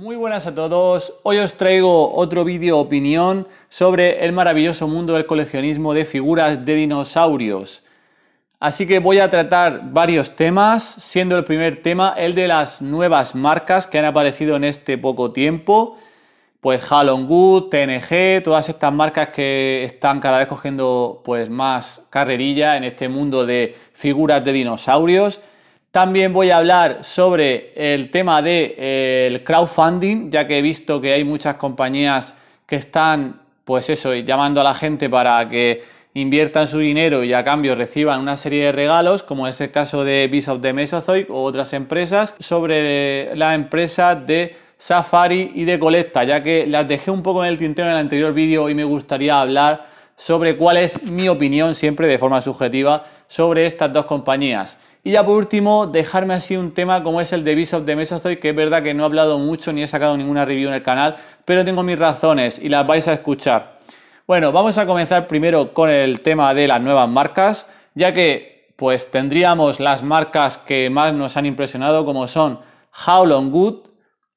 Muy buenas a todos, hoy os traigo otro vídeo opinión sobre el maravilloso mundo del coleccionismo de figuras de dinosaurios. Así que voy a tratar varios temas, siendo el primer tema el de las nuevas marcas que han aparecido en este poco tiempo. Pues Hallon Good, TNG, todas estas marcas que están cada vez cogiendo pues más carrerilla en este mundo de figuras de dinosaurios. También voy a hablar sobre el tema del de, eh, crowdfunding, ya que he visto que hay muchas compañías que están, pues eso, llamando a la gente para que inviertan su dinero y a cambio reciban una serie de regalos, como es el caso de Bishop de Mesozoic u otras empresas, sobre la empresa de Safari y de Colecta, ya que las dejé un poco en el tintero en el anterior vídeo y me gustaría hablar sobre cuál es mi opinión, siempre de forma subjetiva, sobre estas dos compañías. Y ya por último, dejarme así un tema como es el de Bishop de Mesozoic, que es verdad que no he hablado mucho ni he sacado ninguna review en el canal, pero tengo mis razones y las vais a escuchar. Bueno, vamos a comenzar primero con el tema de las nuevas marcas, ya que pues tendríamos las marcas que más nos han impresionado como son Long Good,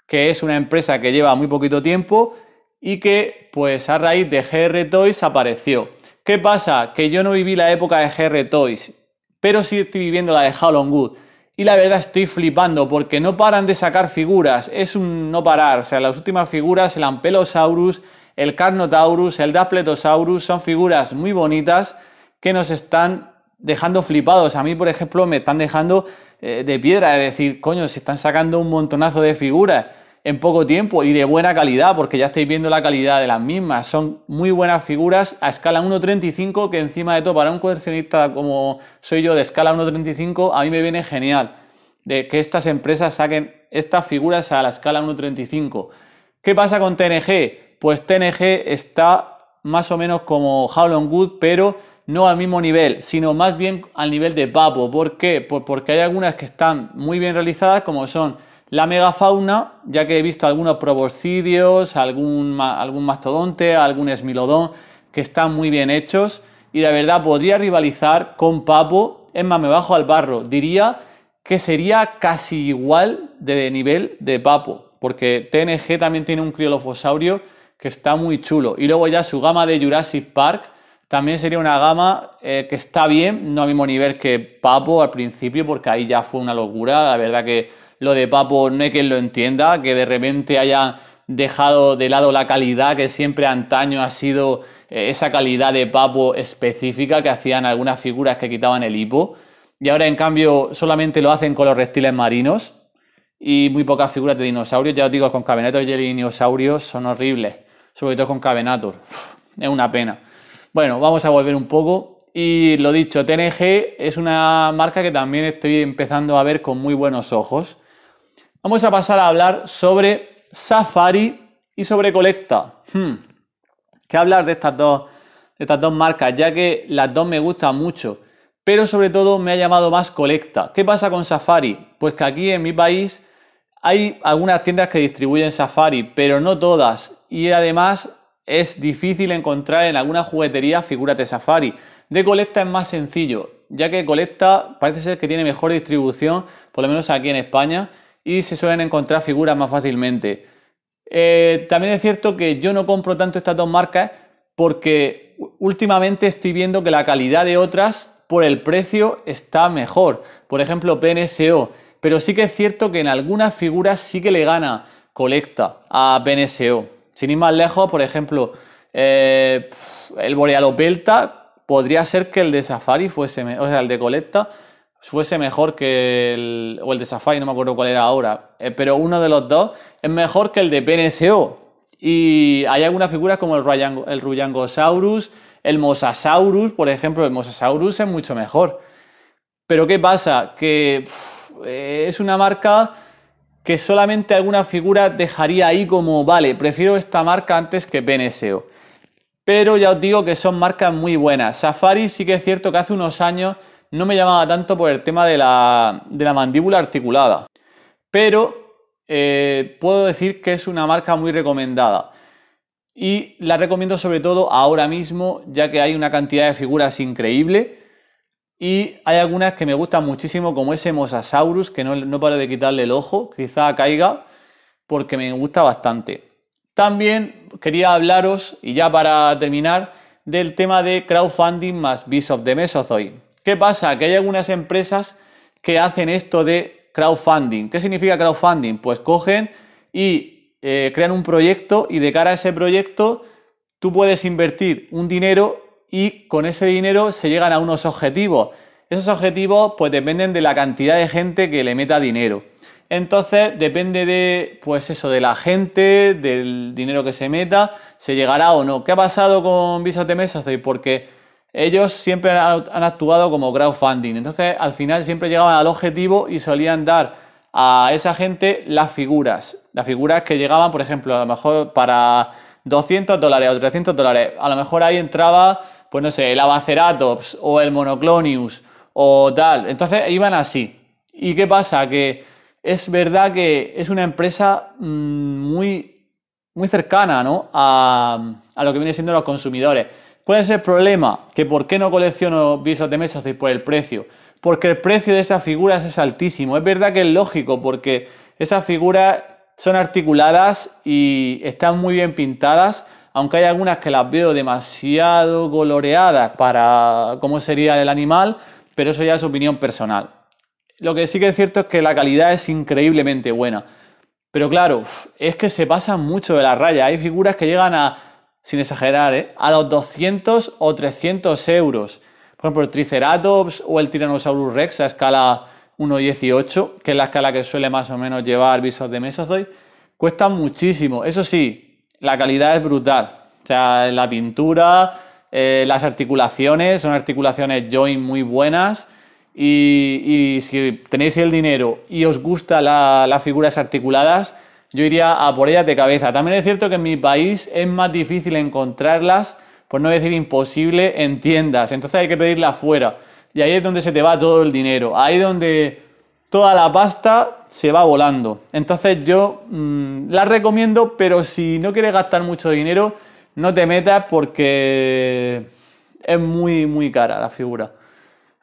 que es una empresa que lleva muy poquito tiempo y que pues a raíz de GR Toys apareció. ¿Qué pasa? Que yo no viví la época de GR Toys pero sí estoy viviendo la de Halloween Y la verdad estoy flipando porque no paran de sacar figuras, es un no parar. O sea, las últimas figuras, el Ampelosaurus, el Carnotaurus, el Dapletosaurus, son figuras muy bonitas que nos están dejando flipados. A mí, por ejemplo, me están dejando eh, de piedra, es decir, coño, se están sacando un montonazo de figuras en poco tiempo y de buena calidad, porque ya estáis viendo la calidad de las mismas. Son muy buenas figuras a escala 1.35, que encima de todo, para un coleccionista como soy yo de escala 1.35, a mí me viene genial de que estas empresas saquen estas figuras a la escala 1.35. ¿Qué pasa con TNG? Pues TNG está más o menos como and Wood, pero no al mismo nivel, sino más bien al nivel de Papo. ¿Por qué? Pues porque hay algunas que están muy bien realizadas, como son la megafauna, ya que he visto algunos proboscidios, algún, algún mastodonte, algún esmilodón, que están muy bien hechos y la verdad podría rivalizar con Papo. en más, me bajo al barro. Diría que sería casi igual de nivel de Papo, porque TNG también tiene un criolofosaurio que está muy chulo. Y luego ya su gama de Jurassic Park también sería una gama eh, que está bien, no a mismo nivel que Papo al principio, porque ahí ya fue una locura. La verdad que lo de Papo no hay quien lo entienda, que de repente haya dejado de lado la calidad que siempre antaño ha sido eh, esa calidad de Papo específica que hacían algunas figuras que quitaban el hipo. Y ahora, en cambio, solamente lo hacen con los reptiles marinos y muy pocas figuras de dinosaurios. Ya os digo, con Cavenator y el dinosaurios son horribles, sobre todo con Cabenator, Es una pena. Bueno, vamos a volver un poco. Y lo dicho, TNG es una marca que también estoy empezando a ver con muy buenos ojos. Vamos a pasar a hablar sobre Safari y sobre Colecta. que hmm. ¿Qué hablar de estas, dos, de estas dos marcas? Ya que las dos me gustan mucho, pero sobre todo me ha llamado más Colecta. ¿Qué pasa con Safari? Pues que aquí en mi país hay algunas tiendas que distribuyen Safari, pero no todas. Y además es difícil encontrar en alguna juguetería figuras de Safari. De Colecta es más sencillo, ya que Colecta parece ser que tiene mejor distribución, por lo menos aquí en España y se suelen encontrar figuras más fácilmente. Eh, también es cierto que yo no compro tanto estas dos marcas porque últimamente estoy viendo que la calidad de otras por el precio está mejor. Por ejemplo, PNSO. Pero sí que es cierto que en algunas figuras sí que le gana colecta a PNSO. Sin ir más lejos, por ejemplo, eh, el Borealopelta podría ser que el de Safari fuese, o sea, el de colecta fuese mejor que el, o el de Safari, no me acuerdo cuál era ahora, eh, pero uno de los dos es mejor que el de PNSO. Y hay algunas figuras como el, el Ruyangosaurus, el Mosasaurus, por ejemplo, el Mosasaurus es mucho mejor. Pero ¿qué pasa? Que eh, es una marca que solamente alguna figura dejaría ahí como, vale, prefiero esta marca antes que PNSO. Pero ya os digo que son marcas muy buenas. Safari sí que es cierto que hace unos años no me llamaba tanto por el tema de la, mandíbula articulada, pero eh, puedo decir que es una marca muy recomendada. Y la recomiendo sobre todo ahora mismo, ya que hay una cantidad de figuras increíble. Y hay algunas que me gustan muchísimo, como ese Mosasaurus, que no, paro de quitarle el ojo, quizá caiga, porque me gusta bastante. También quería hablaros, y ya para terminar, del tema de crowdfunding más Beast of the Mesozoic. ¿Qué pasa? Que hay algunas empresas que hacen esto de crowdfunding. ¿Qué significa crowdfunding? Pues cogen y eh, crean un proyecto y de cara a ese proyecto tú puedes invertir un dinero y con ese dinero se llegan a unos objetivos. Esos objetivos pues dependen de la cantidad de gente que le meta dinero. Entonces depende de pues eso, de la gente, del dinero que se meta, se llegará o no. ¿Qué ha pasado con Visa de Mesa? Porque ellos siempre han, actuado como crowdfunding. Entonces, al final siempre llegaban al objetivo y solían dar a esa gente las figuras. Las figuras que llegaban, por ejemplo, a lo mejor para 200 dólares o 300 dólares. A lo mejor ahí entraba, pues no sé, el Abaceratops o el Monoclonius o tal. Entonces iban así. ¿Y qué pasa? Que es verdad que es una empresa mm, muy, muy cercana ¿no? a, a lo que viene siendo los consumidores. Puede es problema? Que por qué no colecciono visas de mesas y por el precio. Porque el precio de esas figuras es altísimo. Es verdad que es lógico, porque esas figuras son articuladas y están muy bien pintadas, aunque hay algunas que las veo demasiado coloreadas para cómo sería el animal, pero eso ya es opinión personal. Lo que sí que es cierto es que la calidad es increíblemente buena. Pero claro, es que se pasan mucho de la raya. Hay figuras que llegan a sin exagerar, ¿eh? a los 200 o 300 euros. Por ejemplo, el Triceratops o el Tyrannosaurus Rex a escala 1.18, que es la escala que suele más o menos llevar visos de Mesozoic, cuesta muchísimo. Eso sí, la calidad es brutal. O sea, la pintura, eh, las articulaciones, son articulaciones joint muy buenas. Y, si tenéis el dinero y os gustan las figuras articuladas, yo iría a por ellas de cabeza. También es cierto que en mi país es más difícil encontrarlas, por no decir imposible, en tiendas. Entonces hay que pedirlas fuera. Y ahí es donde se te va todo el dinero. Ahí es donde toda la pasta se va volando. Entonces yo mm, la las recomiendo, pero si no quieres gastar mucho dinero, no te metas porque es muy, muy cara la figura.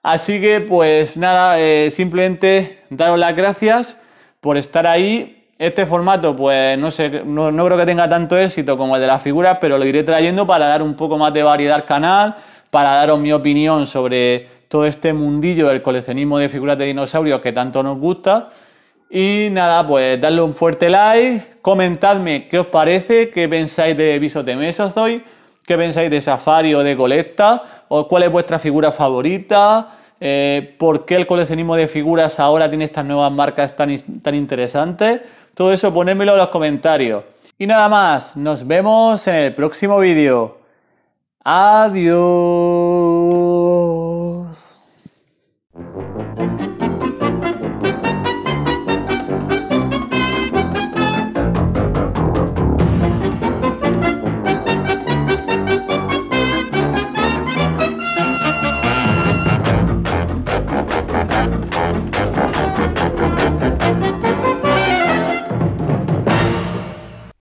Así que pues nada, eh, simplemente daros las gracias por estar ahí, este formato, pues no sé, no, creo que tenga tanto éxito como el de las figuras, pero lo iré trayendo para dar un poco más de variedad al canal, para daros mi opinión sobre todo este mundillo del coleccionismo de figuras de dinosaurios que tanto nos gusta. Y nada, pues darle un fuerte like, comentadme qué os parece, qué pensáis de Mesozoi qué pensáis de Safari o de Colecta, o cuál es vuestra figura favorita. Eh, por qué el coleccionismo de figuras ahora tiene estas nuevas marcas tan interesantes. Todo eso ponémelo en los comentarios. Y nada más, nos vemos en el próximo vídeo. Adiós.